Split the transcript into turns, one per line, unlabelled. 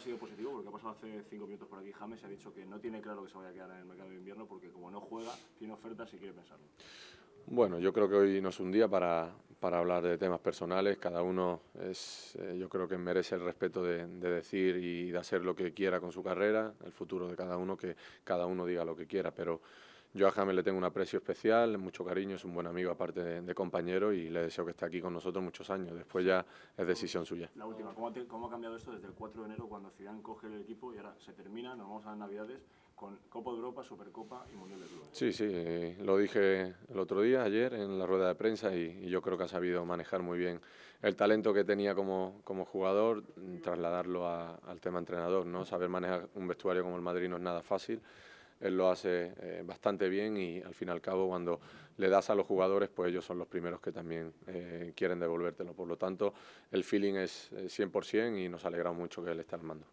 ha sido positivo porque ha pasado hace cinco minutos por aquí James ha dicho que no tiene claro que se vaya a quedar en el mercado de invierno porque como no juega, tiene ofertas y quiere pensarlo.
Bueno, yo creo que hoy no es un día para, para hablar de temas personales. Cada uno es, eh, yo creo que merece el respeto de, de, decir y de hacer lo que quiera con su carrera, el futuro de cada uno, que cada uno diga lo que quiera, pero yo a James le tengo un aprecio especial, mucho cariño, es un buen amigo aparte de, compañero y le deseo que esté aquí con nosotros muchos años. Después ya es decisión suya.
La última, ¿cómo, ha cambiado esto desde el 4 de enero cuando Zidane coge el equipo y ahora se termina, nos vamos a Navidades con Copa de Europa, Supercopa
y Mundial de Clubes? Sí, sí, lo dije el otro día, ayer, en la rueda de prensa y, yo creo que ha sabido manejar muy bien el talento que tenía como, jugador, trasladarlo al tema entrenador, ¿no? Saber manejar un vestuario como el Madrid no es nada fácil él lo hace eh, bastante bien y al fin y al cabo cuando le das a los jugadores, pues ellos son los primeros que también eh, quieren devolvértelo. Por lo tanto, el feeling es 100% eh, y nos alegra mucho que él esté al mando.